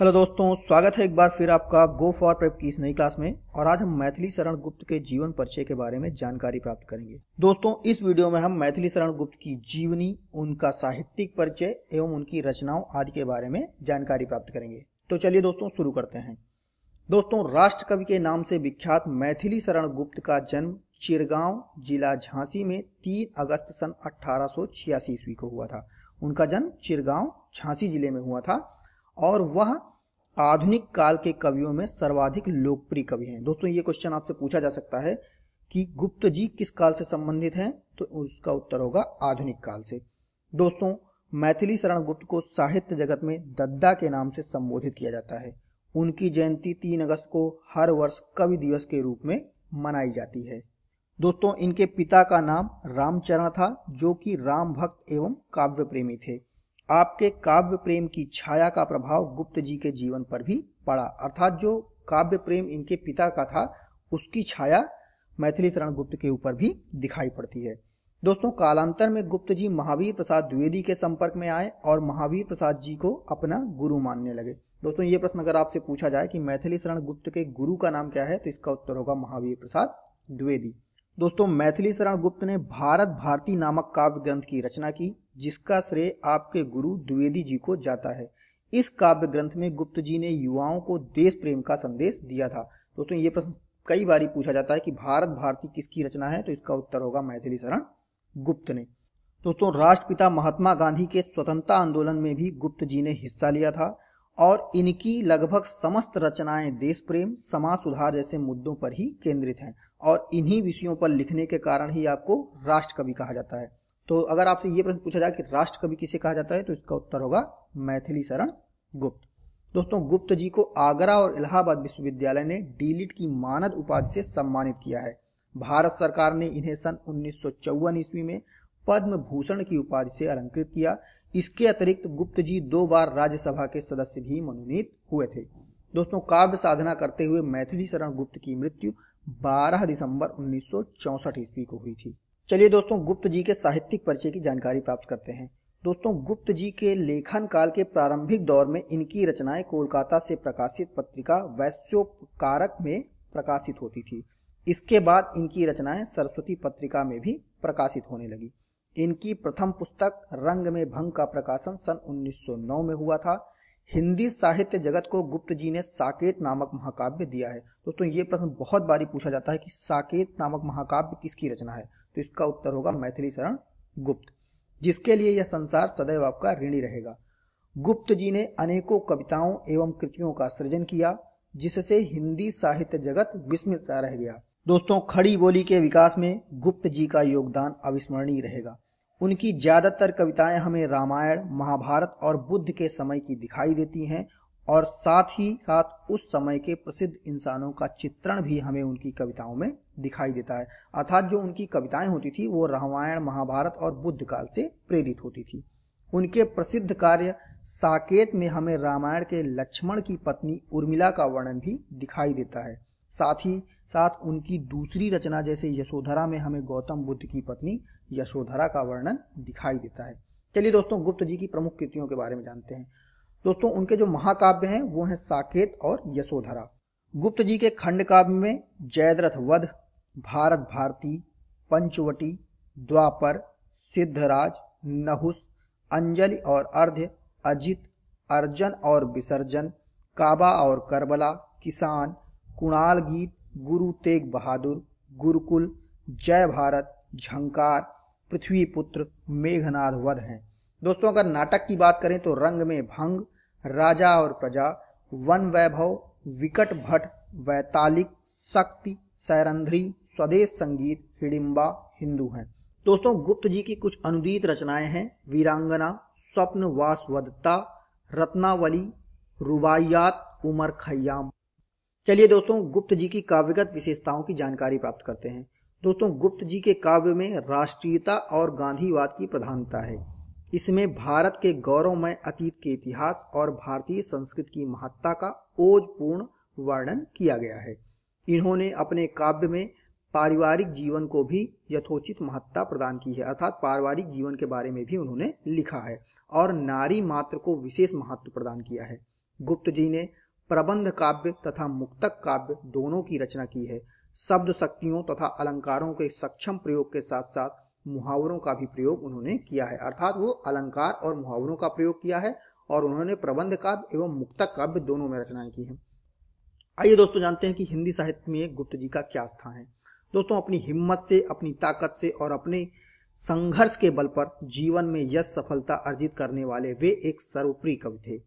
hello दोस्तों स्वागत है एक बार फिर आपका गो फॉर प्रेप की इस नई क्लास में और आज हम मैथिली शरण गुप्त के जीवन परिचय के बारे में जानकारी प्राप्त करेंगे दोस्तों इस वीडियो में हम मैथिली शरण गुप्त की जीवनी उनका साहित्यिक परिचय एवं उनकी रचनाओं आदि के बारे में जानकारी प्राप्त करेंगे तो चलिए दोस्तों शुरू करते हैं दोस्तों राष्ट्र कवि के नाम से विख्यात मैथिली शरण गुप्त का जन्म चिरगांव जिला झांसी में तीन अगस्त सन अठारह ईस्वी को हुआ था उनका जन्म चिरगांव झांसी जिले में हुआ था और वह आधुनिक काल के कवियों में सर्वाधिक लोकप्रिय कवि हैं दोस्तों ये क्वेश्चन आपसे पूछा जा सकता है कि गुप्त जी किस काल से संबंधित हैं तो उसका उत्तर होगा आधुनिक काल से दोस्तों मैथिली शरण गुप्त को साहित्य जगत में दद्दा के नाम से संबोधित किया जाता है उनकी जयंती तीन अगस्त को हर वर्ष कवि दिवस के रूप में मनाई जाती है दोस्तों इनके पिता का नाम रामचरण था जो कि राम भक्त एवं काव्य प्रेमी थे आपके काव्य प्रेम की छाया का प्रभाव गुप्त जी के जीवन पर भी पड़ा अर्थात जो काव्य प्रेम इनके पिता का था उसकी छाया मैथिली शरण गुप्त के ऊपर भी दिखाई पड़ती है दोस्तों कालांतर में गुप्त जी महावीर प्रसाद द्विवेदी के संपर्क में आए और महावीर प्रसाद जी को अपना गुरु मानने लगे दोस्तों ये प्रश्न अगर आपसे पूछा जाए कि मैथिली शरण गुप्त के गुरु का नाम क्या है तो इसका उत्तर होगा महावीर प्रसाद द्विवेदी दोस्तों मैथिली शरण गुप्त ने भारत भारती नामक काव्य ग्रंथ की रचना की जिसका श्रेय आपके गुरु द्विवेदी जी को जाता है इस काव्य ग्रंथ में गुप्त जी ने युवाओं को देश प्रेम का संदेश दिया था दोस्तों ये प्रश्न कई बार पूछा जाता है कि भारत भारती किसकी रचना है तो इसका उत्तर होगा मैथिली शरण गुप्त ने दोस्तों राष्ट्रपिता महात्मा गांधी के स्वतंत्रता आंदोलन में भी गुप्त जी ने हिस्सा लिया था और इनकी लगभग समस्त रचनाएं देश प्रेम समाज सुधार जैसे मुद्दों पर ही केंद्रित हैं और इन्हीं विषयों पर लिखने के कारण ही आपको राष्ट्र कवि कहा जाता है तो अगर आपसे ये प्रश्न पूछा जाए कि राष्ट्र कवि किसे कहा जाता है तो इसका उत्तर होगा मैथिली शरण गुप्त दोस्तों गुप्त जी को आगरा और इलाहाबाद विश्वविद्यालय ने डीलिट की मानद उपाधि से सम्मानित किया है भारत सरकार ने इन्हें सन उन्नीस ईस्वी में पद्म भूषण की उपाधि से अलंकृत किया इसके अतिरिक्त गुप्त जी दो बार राज्यसभा के सदस्य भी मनोनीत हुए थे दोस्तों काव्य साधना करते हुए मैथिली शरण गुप्त की मृत्यु 12 दिसंबर उन्नीस ईस्वी को हुई थी चलिए दोस्तों गुप्त जी के साहित्यिक परिचय की जानकारी प्राप्त करते हैं दोस्तों गुप्त जी के लेखन काल के प्रारंभिक दौर में इनकी रचनाएं कोलकाता से प्रकाशित पत्रिका वैश्योपकारक में प्रकाशित होती थी इसके बाद इनकी रचनाएं सरस्वती पत्रिका में भी प्रकाशित होने लगी इनकी प्रथम पुस्तक रंग में भंग का प्रकाशन सन 1909 में हुआ था हिंदी साहित्य जगत को गुप्त जी ने साकेत नामक महाकाव्य दिया है दोस्तों ये प्रश्न बहुत बारी पूछा जाता है कि साकेत नामक महाकाव्य किसकी रचना है तो इसका उत्तर होगा मैथिली शरण गुप्त जिसके लिए यह संसार सदैव आपका ऋणी रहेगा गुप्त जी ने अनेकों कविताओं एवं कृतियों का सृजन किया जिससे हिंदी साहित्य जगत विस्मृत रह गया दोस्तों खड़ी बोली के विकास में गुप्त जी का योगदान अविस्मरणीय रहेगा उनकी ज़्यादातर कविताएं हमें रामायण महाभारत और बुद्ध के समय की दिखाई देती हैं और साथ ही साथ उस समय के प्रसिद्ध इंसानों का चित्रण भी हमें उनकी कविताओं में दिखाई देता है अर्थात जो उनकी कविताएं होती थी वो रामायण महाभारत और बुद्ध काल से प्रेरित होती थी उनके प्रसिद्ध कार्य साकेत में हमें रामायण के लक्ष्मण की पत्नी उर्मिला का वर्णन भी दिखाई देता है साथ ही साथ उनकी दूसरी रचना जैसे यशोधरा में हमें गौतम बुद्ध की पत्नी यशोधरा का वर्णन दिखाई देता है चलिए दोस्तों गुप्त जी की प्रमुख कृतियों के बारे में जानते हैं दोस्तों उनके जो महाकाव्य हैं वो हैं साकेत और यशोधरा गुप्त जी के खंड काव्य में जयद्रथ वध भारत भारती पंचवटी द्वापर सिद्धराज नहुस अंजलि और अर्ध्य अजित अर्जन और विसर्जन काबा और करबला किसान कुणाल गीत गुरु तेग बहादुर गुरुकुल जय भारत झंकार पृथ्वी पुत्र मेघनाद वध हैं दोस्तों अगर नाटक की बात करें तो रंग में भंग राजा और प्रजा वन वैभव विकट भट्ट वैतालिक शक्ति सैरंध्री स्वदेश संगीत हिडिम्बा हिंदू हैं दोस्तों गुप्त जी की कुछ अनुदित रचनाएं हैं वीरांगना स्वप्न वासवदता रत्नावली रुबाइयात उमर खयाम चलिए दोस्तों गुप्त जी की काव्यगत विशेषताओं की जानकारी प्राप्त करते हैं दोस्तों गुप्त जी के काव्य में राष्ट्रीयता और गांधीवाद की प्रधानता है इसमें भारत के गौरवमय अतीत के इतिहास और भारतीय संस्कृति की महत्ता का ओजपूर्ण वर्णन किया गया है इन्होंने अपने काव्य में पारिवारिक जीवन को भी यथोचित महत्ता प्रदान की है अर्थात पारिवारिक जीवन के बारे में भी उन्होंने लिखा है और नारी मात्र को विशेष महत्व प्रदान किया है गुप्त जी ने प्रबंध काव्य तथा मुक्तक काव्य दोनों की रचना की है शब्द शक्तियों तथा अलंकारों के सक्षम प्रयोग के साथ साथ मुहावरों का भी प्रयोग उन्होंने किया है अर्थात वो अलंकार और मुहावरों का प्रयोग किया है और उन्होंने प्रबंध काव्य एवं मुक्तक काव्य दोनों में रचनाएं की हैं आइए दोस्तों जानते हैं कि हिंदी साहित्य में गुप्त जी का क्या स्थान है दोस्तों अपनी हिम्मत से अपनी ताकत से और अपने संघर्ष के बल पर जीवन में यश सफलता अर्जित करने वाले वे एक सर्वप्रिय कवि थे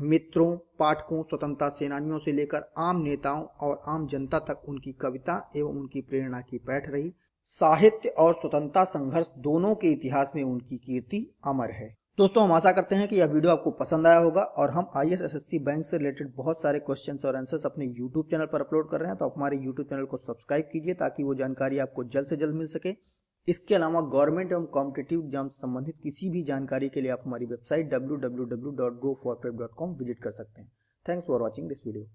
मित्रों पाठकों स्वतंत्रता सेनानियों से लेकर आम नेताओं और आम जनता तक उनकी कविता एवं उनकी प्रेरणा की पैठ रही साहित्य और स्वतंत्रता संघर्ष दोनों के इतिहास में उनकी कीर्ति अमर है दोस्तों हम आशा करते हैं कि यह वीडियो आपको पसंद आया होगा और हम आई एस बैंक से रिलेटेड बहुत सारे क्वेश्चन और आंसर्स अपने यूट्यूब चैनल पर अपलोड कर रहे हैं तो आप हमारे यूट्यूब चैनल को सब्सक्राइब कीजिए ताकि वो जानकारी आपको जल्द से जल्द मिल सके इसके अलावा गवर्नमेंट एवं कॉम्पिटेटिव एग्जाम से संबंधित किसी भी जानकारी के लिए आप हमारी वेबसाइट डब्ल्यू विजिट कर सकते हैं thanks for watching this video